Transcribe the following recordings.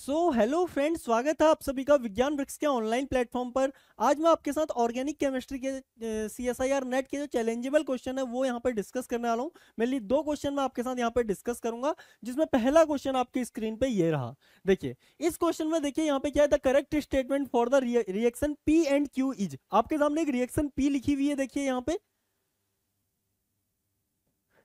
So hello friends स्वागत है आप सभी का विज्ञान वृक्ष के ऑनलाइन प्लेटफॉर्म पर आज मैं आपके साथ ऑर्गेनिक केमिस्ट्री के C S I R NET के जो चैलेंजेबल क्वेश्चन है वो यहाँ पर डिस्कस करने वाला हूँ लिए दो क्वेश्चन मैं आपके साथ यहाँ पर डिस्कस करूंगा जिसमें पहला क्वेश्चन आपकी स्क्रीन पे ये रहा देखिए इस क्वेश्चन में देखिए यहाँ पे क्या है the correct statement for the reaction P and Q is आपके सामने एक रिएक्शन पी लिखी हुई है देखिए यहाँ पे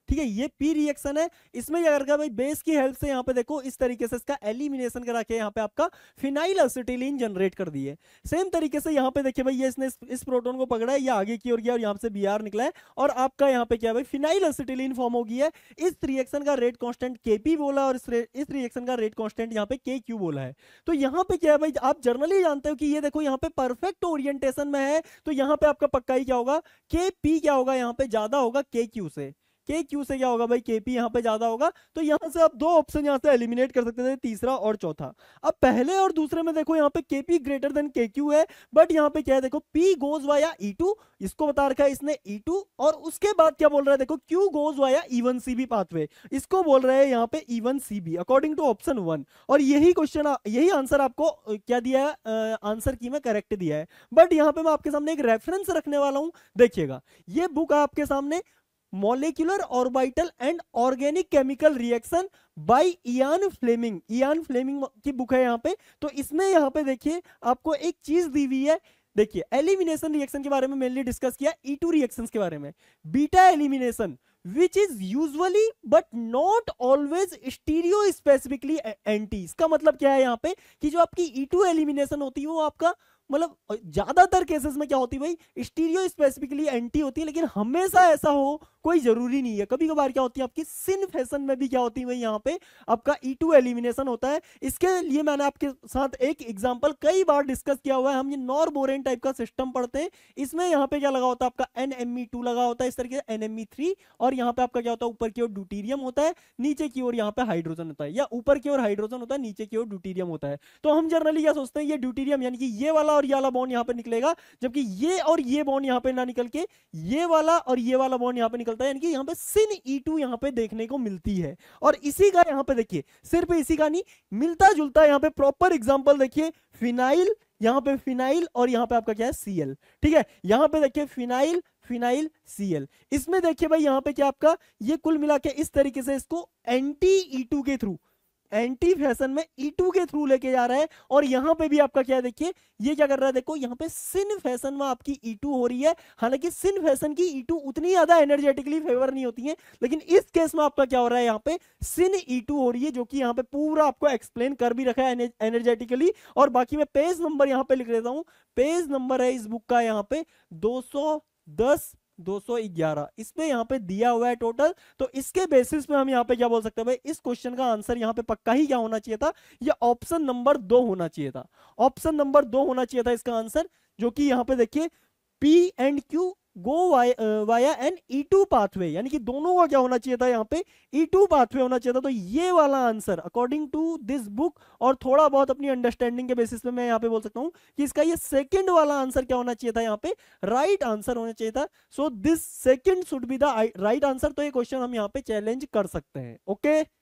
ठीक है ये पी रिएक्शन है इसमें क्या करेगा भाई बेस की हेल्प से यहाँ पे देखो इस तरीके से इसका एलिमिनेशन करा के यहाँ पे आपका फिनाइल असिटिलीन जनरेट कर दिए सेम तरीके से यहाँ पे देखिए भाई ये इसने इस प्रोटोन को पकड़ा है ये आगे की ओर गया और यहाँ से बी निकला है और आपका यहाँ पे क्या भाई फिनाइल असिटिलीन फॉर्म हो गई है इस रिएक्शन का रेट कॉन्स्टेंट के बोला और इस रिएक्शन का रेट कॉन्स्टेंट यहाँ पे के बोला है तो यहाँ पे क्या है भाई आप जनरली जानते हो कि ये देखो यहाँ पे परफेक्ट ओरिएंटेशन में है तो यहाँ पे आपका पक्का ही क्या होगा के पी क्या होगा यहाँ पे ज्यादा होगा के क्यू से के क्यू से क्या होगा भाई के पी यहाँ पे ज्यादा होगा तो यहाँ से आप दो ऑप्शन यहाँ से एलिमिनेट कर सकते थे तीसरा और चौथा अब पहले और दूसरे में देखो यहाँ पे KP greater than K Q है बट यहाँ पे क्या है देखो P goes via E two इसको बता रखा है इसने ई e टू और उसके बाद क्या बोल रहा है देखो Q goes via E one C B pathway इसको बोल रहे हैं यहाँ पे E one C B according to option one और यही क्वेश्चन यही आंसर आपको क्या दिया है आंसर की में करेक्ट दिया है बट यहाँ पे मैं आपके सामने एक रेफरेंस रखने वाला हूँ देखिएगा ये बुक है आपके सामने molecular orbital and organic chemical reaction by Ian Fleming Ian Fleming की बुक है यहाँ पे तो इसमें यहाँ पे देखिए आपको एक चीज दी हुई है देखिए एलिमिनेशन रिएक्शन के बारे में मेनली डिस्कस किया ई टू रिएक्शन के बारे में beta elimination which is usually but not always stereospecifically anti इसका मतलब क्या है यहाँ पे कि जो आपकी ई टू एलिमिनेशन होती है वो आपका मतलब ज्यादातर केसेस में क्या होती है भाई स्टीरियो स्पेसिफिकली एंटी होती है लेकिन हमेशा ऐसा हो कोई जरूरी नहीं है कभी कभार क्या होती है आपकी सिन फैशन में भी क्या होती है यहाँ पे आपका ई टू एलिमिनेशन होता है इसके लिए मैंने आपके साथ एक एग्जाम्पल कई बार डिस्कस किया हुआ है हम ये नॉर बोरेन टाइप का सिस्टम पढ़ते हैं इसमें यहाँ पे क्या लगा होता है आपका एन एम ई टू लगा होता है इस तरीके से एन एम ई थ्री और यहाँ पे आपका क्या होता है ऊपर की ओर ड्यूटीरियम होता है नीचे की ओर यहाँ पे हाइड्रोजन होता है या ऊपर की ओर हाइड्रोजन होता है नीचे की ओर ड्यूटीरियम होता है तो हम जनरली क्या सोचते हैं ये ड्यूटीरियम यानी कि ये वाला और ये वाला बॉन्ड यहाँ पे निकलेगा जबकि ये और ये बॉन्ड यहाँ पे ना निकल के ये वाला और ये वाला बॉन्ड यहाँ पे निकल निकालता है यानी कि यहाँ पे सिन ई टू यहाँ पे देखने को मिलती है और इसी का यहाँ पे देखिए सिर्फ इसी का नहीं मिलता जुलता यहाँ पे प्रॉपर एग्जाम्पल देखिए फिनाइल यहाँ पे फिनाइल और यहाँ पे आपका क्या है सीएल ठीक है यहाँ पे देखिए फिनाइल फिनाइल सीएल इसमें देखिए भाई यहाँ पे क्या आपका ये कुल मिला के इस तरीके से इसको एंटी ई टू के थ्रू एंटी फैशन में ई e टू के थ्रू लेके जा रहा है और यहाँ पे भी आपका क्या देखिए ये क्या कर रहा है देखो यहाँ पे सिन फैशन में आपकी ई e टू हो रही है हालांकि सिन फैशन की ई e टू उतनी ज्यादा एनर्जेटिकली फेवर नहीं होती है लेकिन इस केस में आपका क्या हो रहा है यहाँ पे सिन ई टू हो रही है जो कि यहाँ पे पूरा आपको एक्सप्लेन कर भी रखा है एनर्जेटिकली और बाकी मैं पेज नंबर यहाँ पे लिख देता हूँ पेज नंबर है इस बुक का यहाँ पे दो सौ दस 211 इसमें यहाँ पे दिया हुआ है टोटल तो इसके बेसिस पे हम यहाँ पे क्या बोल सकते हैं भाई इस क्वेश्चन का आंसर यहाँ पे पक्का ही क्या होना चाहिए था ये ऑप्शन नंबर दो होना चाहिए था ऑप्शन नंबर दो होना चाहिए था इसका आंसर जो कि यहाँ पे देखिए P and Q via an E two pathway यानी कि दोनों का क्या होना चाहिए था यहाँ पे ई टू पाथवे होना चाहिए था तो ये वाला answer according to this book और थोड़ा बहुत अपनी अंडरस्टैंडिंग के बेसिस पे मैं यहाँ पे बोल सकता हूँ कि इसका ये सेकंड वाला आंसर क्या होना चाहिए था यहाँ पे राइट right आंसर होना चाहिए था so this second should be the right answer तो ये क्वेश्चन हम यहाँ पे चैलेंज कर सकते हैं ओके okay?